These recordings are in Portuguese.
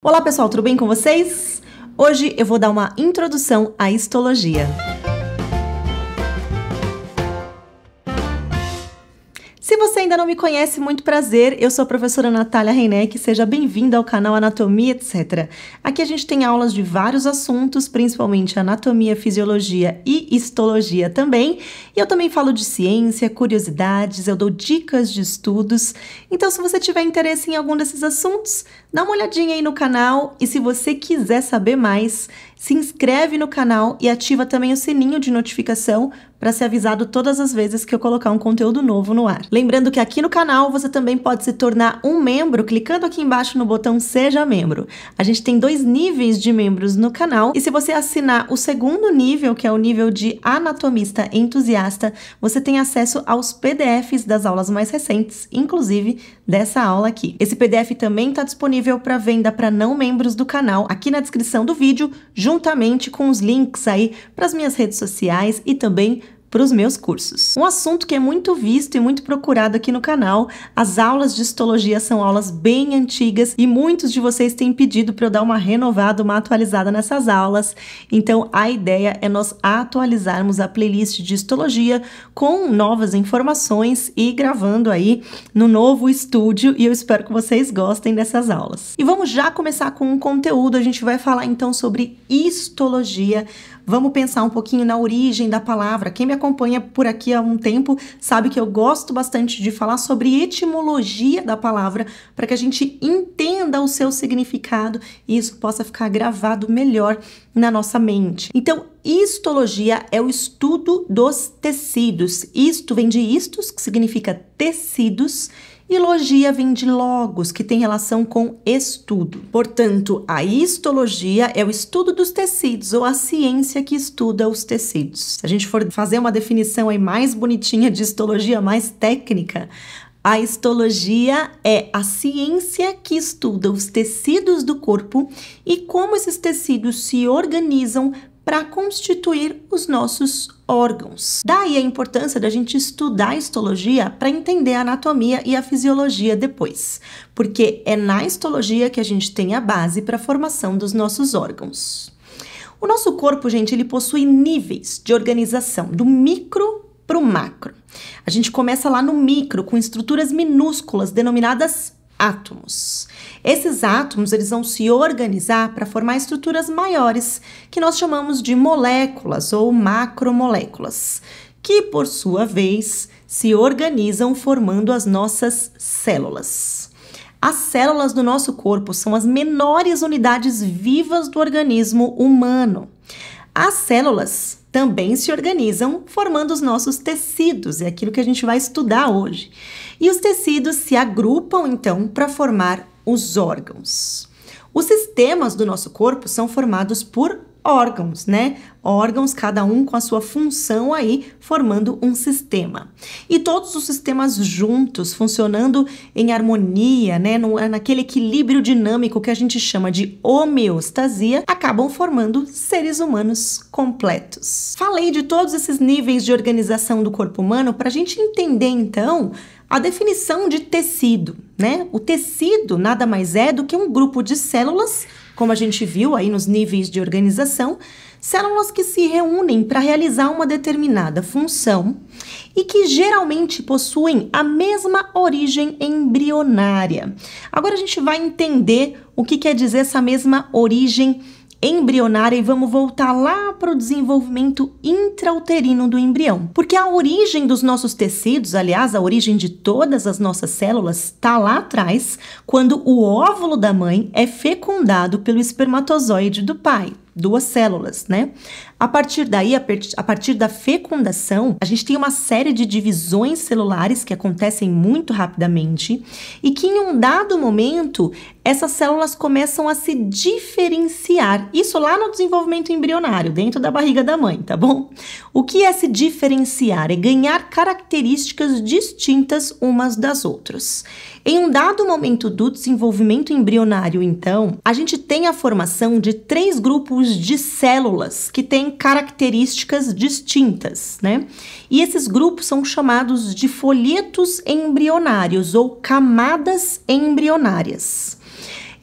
Olá pessoal, tudo bem com vocês? Hoje eu vou dar uma introdução à histologia. ainda não me conhece, muito prazer. Eu sou a professora Natália Reineck, seja bem-vinda ao canal Anatomia, etc. Aqui a gente tem aulas de vários assuntos, principalmente anatomia, fisiologia e histologia também. E eu também falo de ciência, curiosidades, eu dou dicas de estudos. Então, se você tiver interesse em algum desses assuntos, dá uma olhadinha aí no canal e se você quiser saber mais, se inscreve no canal e ativa também o sininho de notificação para ser avisado todas as vezes que eu colocar um conteúdo novo no ar. Lembrando que aqui no canal você também pode se tornar um membro clicando aqui embaixo no botão Seja Membro. A gente tem dois níveis de membros no canal e se você assinar o segundo nível, que é o nível de anatomista entusiasta, você tem acesso aos PDFs das aulas mais recentes, inclusive dessa aula aqui. Esse PDF também está disponível para venda para não membros do canal aqui na descrição do vídeo, junto juntamente com os links aí para as minhas redes sociais e também para os meus cursos. Um assunto que é muito visto e muito procurado aqui no canal, as aulas de histologia são aulas bem antigas e muitos de vocês têm pedido para eu dar uma renovada, uma atualizada nessas aulas. Então a ideia é nós atualizarmos a playlist de histologia com novas informações e gravando aí no novo estúdio e eu espero que vocês gostem dessas aulas. E vamos já começar com um conteúdo, a gente vai falar então sobre histologia Vamos pensar um pouquinho na origem da palavra. Quem me acompanha por aqui há um tempo sabe que eu gosto bastante de falar sobre etimologia da palavra para que a gente entenda o seu significado e isso possa ficar gravado melhor na nossa mente. Então, histologia é o estudo dos tecidos. Isto vem de istos, que significa tecidos, e logia vem de logos, que tem relação com estudo. Portanto, a histologia é o estudo dos tecidos ou a ciência que estuda os tecidos. Se a gente for fazer uma definição aí mais bonitinha de histologia, mais técnica, a histologia é a ciência que estuda os tecidos do corpo e como esses tecidos se organizam para constituir os nossos órgãos. Daí a importância da gente estudar histologia para entender a anatomia e a fisiologia depois, porque é na histologia que a gente tem a base para a formação dos nossos órgãos. O nosso corpo, gente, ele possui níveis de organização do micro para o macro. A gente começa lá no micro com estruturas minúsculas denominadas átomos. Esses átomos eles vão se organizar para formar estruturas maiores, que nós chamamos de moléculas ou macromoléculas, que por sua vez se organizam formando as nossas células. As células do nosso corpo são as menores unidades vivas do organismo humano. As células também se organizam formando os nossos tecidos, é aquilo que a gente vai estudar hoje. E os tecidos se agrupam então para formar os órgãos. Os sistemas do nosso corpo são formados por órgãos, né? Órgãos, cada um com a sua função aí, formando um sistema. E todos os sistemas juntos, funcionando em harmonia, né? No, é naquele equilíbrio dinâmico que a gente chama de homeostasia, acabam formando seres humanos completos. Falei de todos esses níveis de organização do corpo humano para a gente entender então a definição de tecido, né? O tecido nada mais é do que um grupo de células, como a gente viu aí nos níveis de organização, células que se reúnem para realizar uma determinada função e que geralmente possuem a mesma origem embrionária. Agora a gente vai entender o que quer dizer essa mesma origem embrionária embrionária e vamos voltar lá para o desenvolvimento intrauterino do embrião. Porque a origem dos nossos tecidos, aliás, a origem de todas as nossas células, está lá atrás, quando o óvulo da mãe é fecundado pelo espermatozoide do pai duas células, né? A partir daí, a partir da fecundação, a gente tem uma série de divisões celulares que acontecem muito rapidamente e que em um dado momento essas células começam a se diferenciar. Isso lá no desenvolvimento embrionário, dentro da barriga da mãe, tá bom? O que é se diferenciar? É ganhar características distintas umas das outras. Em um dado momento do desenvolvimento embrionário, então, a gente tem a formação de três grupos de células que têm características distintas, né? E esses grupos são chamados de folhetos embrionários ou camadas embrionárias.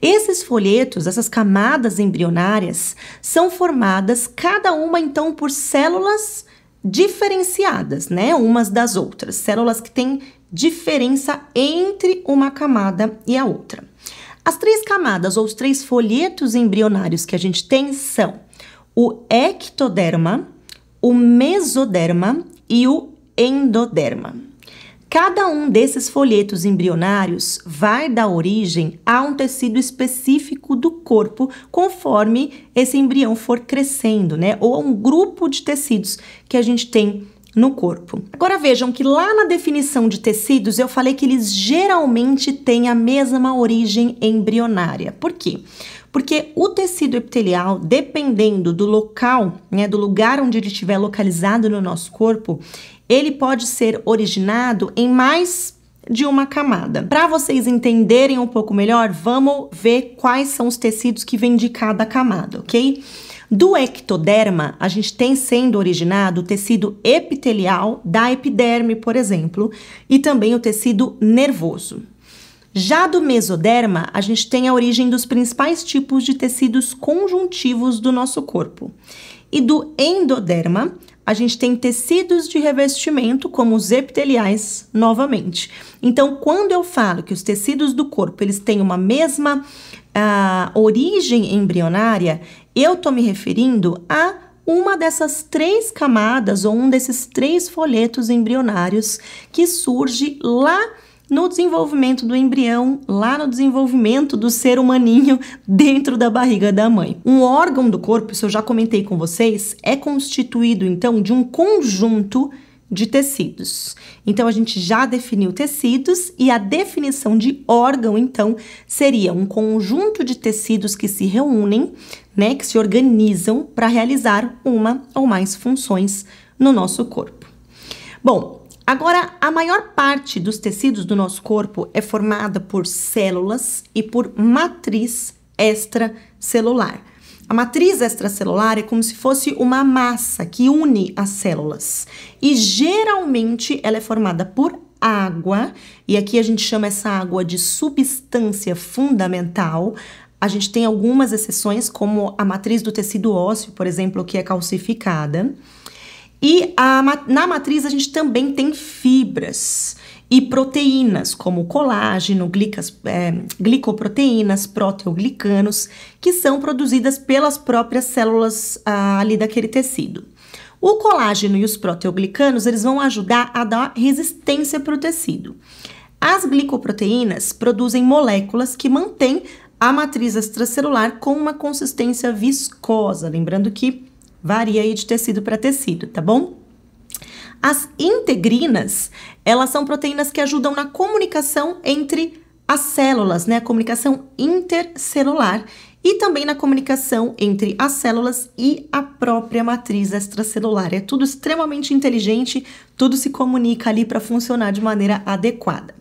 Esses folhetos, essas camadas embrionárias, são formadas cada uma então por células diferenciadas, né, umas das outras, células que têm diferença entre uma camada e a outra. As três camadas ou os três folhetos embrionários que a gente tem são o ectoderma, o mesoderma e o endoderma. Cada um desses folhetos embrionários vai dar origem a um tecido específico do corpo, conforme esse embrião for crescendo, né? Ou a um grupo de tecidos que a gente tem no corpo. Agora vejam que lá na definição de tecidos eu falei que eles geralmente têm a mesma origem embrionária. Por quê? Porque o tecido epitelial, dependendo do local, né, do lugar onde ele estiver localizado no nosso corpo, ele pode ser originado em mais de uma camada. Para vocês entenderem um pouco melhor, vamos ver quais são os tecidos que vêm de cada camada, ok? Do ectoderma, a gente tem sendo originado o tecido epitelial da epiderme, por exemplo, e também o tecido nervoso. Já do mesoderma, a gente tem a origem dos principais tipos de tecidos conjuntivos do nosso corpo. E do endoderma, a gente tem tecidos de revestimento, como os epiteliais, novamente. Então, quando eu falo que os tecidos do corpo eles têm uma mesma uh, origem embrionária, eu estou me referindo a uma dessas três camadas ou um desses três folhetos embrionários que surge lá no desenvolvimento do embrião, lá no desenvolvimento do ser humaninho dentro da barriga da mãe. Um órgão do corpo, isso eu já comentei com vocês, é constituído então de um conjunto de tecidos. Então a gente já definiu tecidos e a definição de órgão então seria um conjunto de tecidos que se reúnem, né, que se organizam para realizar uma ou mais funções no nosso corpo. Bom, agora a maior parte dos tecidos do nosso corpo é formada por células e por matriz extracelular a matriz extracelular é como se fosse uma massa que une as células e geralmente ela é formada por água, e aqui a gente chama essa água de substância fundamental. A gente tem algumas exceções, como a matriz do tecido ósseo, por exemplo, que é calcificada. E a, na matriz a gente também tem fibras e proteínas, como colágeno, glicas, é, glicoproteínas, proteoglicanos, que são produzidas pelas próprias células ah, ali daquele tecido. O colágeno e os proteoglicanos eles vão ajudar a dar resistência para o tecido. As glicoproteínas produzem moléculas que mantêm a matriz extracelular com uma consistência viscosa, lembrando que varia aí de tecido para tecido, tá bom? As integrinas, elas são proteínas que ajudam na comunicação entre as células, né? A comunicação intercelular e também na comunicação entre as células e a própria matriz extracelular. É tudo extremamente inteligente, tudo se comunica ali para funcionar de maneira adequada.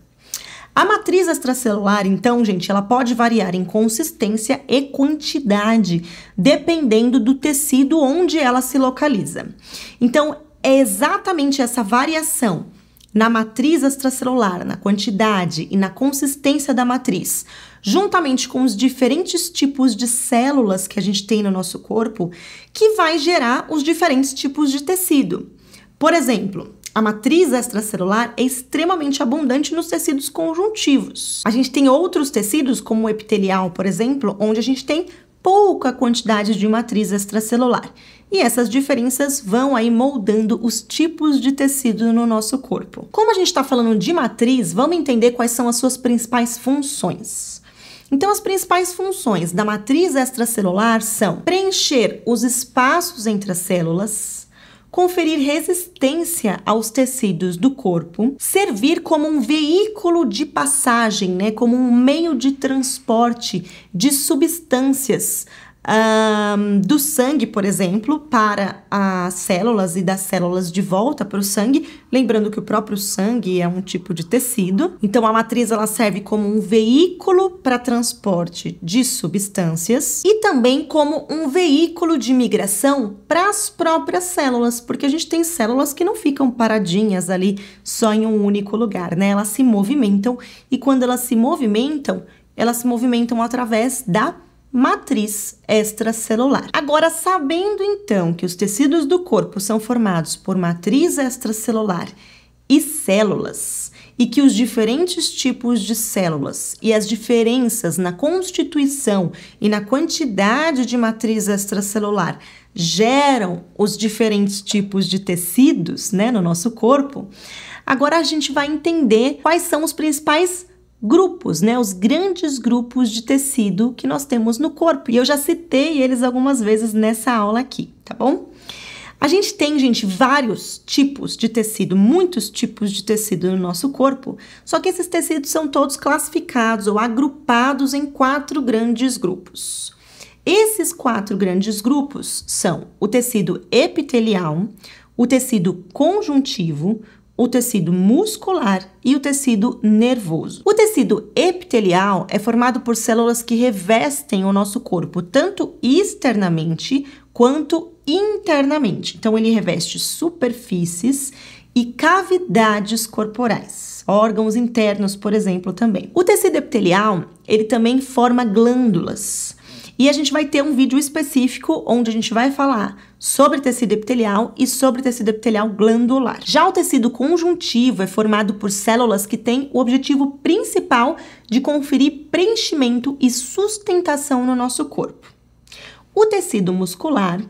A matriz extracelular, então, gente, ela pode variar em consistência e quantidade, dependendo do tecido onde ela se localiza. Então, é exatamente essa variação na matriz extracelular, na quantidade e na consistência da matriz, juntamente com os diferentes tipos de células que a gente tem no nosso corpo, que vai gerar os diferentes tipos de tecido. Por exemplo, a matriz extracelular é extremamente abundante nos tecidos conjuntivos. A gente tem outros tecidos, como o epitelial, por exemplo, onde a gente tem pouca quantidade de matriz extracelular. E essas diferenças vão aí moldando os tipos de tecido no nosso corpo. Como a gente está falando de matriz, vamos entender quais são as suas principais funções. Então, as principais funções da matriz extracelular são preencher os espaços entre as células, conferir resistência aos tecidos do corpo, servir como um veículo de passagem, né, como um meio de transporte de substâncias um, do sangue, por exemplo, para as células e das células de volta para o sangue. Lembrando que o próprio sangue é um tipo de tecido. Então, a matriz ela serve como um veículo para transporte de substâncias e também como um veículo de migração para as próprias células, porque a gente tem células que não ficam paradinhas ali só em um único lugar, né? Elas se movimentam e quando elas se movimentam, elas se movimentam através da matriz extracelular. Agora, sabendo então que os tecidos do corpo são formados por matriz extracelular e células, e que os diferentes tipos de células e as diferenças na constituição e na quantidade de matriz extracelular geram os diferentes tipos de tecidos né, no nosso corpo, agora a gente vai entender quais são os principais grupos, né, os grandes grupos de tecido que nós temos no corpo. E eu já citei eles algumas vezes nessa aula aqui, tá bom? A gente tem, gente, vários tipos de tecido, muitos tipos de tecido no nosso corpo, só que esses tecidos são todos classificados ou agrupados em quatro grandes grupos. Esses quatro grandes grupos são o tecido epitelial, o tecido conjuntivo, o tecido muscular e o tecido nervoso. O tecido epitelial é formado por células que revestem o nosso corpo, tanto externamente quanto internamente. Então, ele reveste superfícies e cavidades corporais, órgãos internos, por exemplo, também. O tecido epitelial, ele também forma glândulas. E a gente vai ter um vídeo específico onde a gente vai falar sobre tecido epitelial e sobre tecido epitelial glandular. Já o tecido conjuntivo é formado por células que têm o objetivo principal de conferir preenchimento e sustentação no nosso corpo. O tecido muscular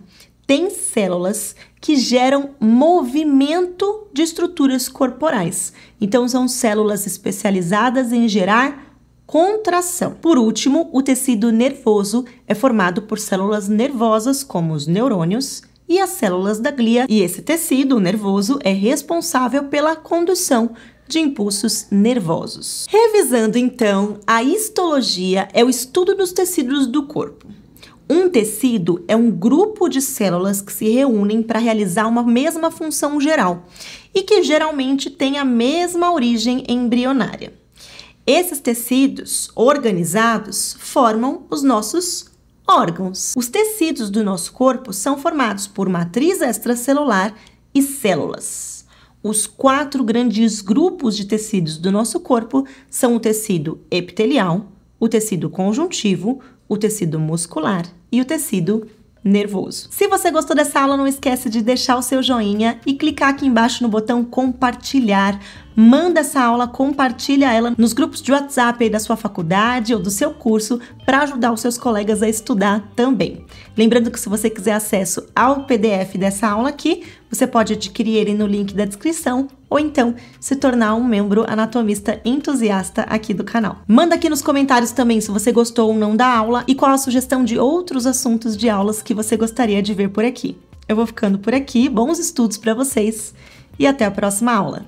tem células que geram movimento de estruturas corporais. Então, são células especializadas em gerar contração. Por último, o tecido nervoso é formado por células nervosas, como os neurônios, e as células da glia, e esse tecido nervoso é responsável pela condução de impulsos nervosos. Revisando então, a histologia é o estudo dos tecidos do corpo. Um tecido é um grupo de células que se reúnem para realizar uma mesma função geral e que geralmente tem a mesma origem embrionária. Esses tecidos organizados formam os nossos órgãos. Os tecidos do nosso corpo são formados por matriz extracelular e células. Os quatro grandes grupos de tecidos do nosso corpo são o tecido epitelial, o tecido conjuntivo, o tecido muscular e o tecido nervoso. Se você gostou dessa aula, não esquece de deixar o seu joinha e clicar aqui embaixo no botão compartilhar manda essa aula, compartilha ela nos grupos de WhatsApp da sua faculdade ou do seu curso para ajudar os seus colegas a estudar também. Lembrando que se você quiser acesso ao PDF dessa aula aqui, você pode adquirir ele no link da descrição ou então se tornar um membro anatomista entusiasta aqui do canal. Manda aqui nos comentários também se você gostou ou não da aula e qual a sugestão de outros assuntos de aulas que você gostaria de ver por aqui. Eu vou ficando por aqui, bons estudos para vocês e até a próxima aula!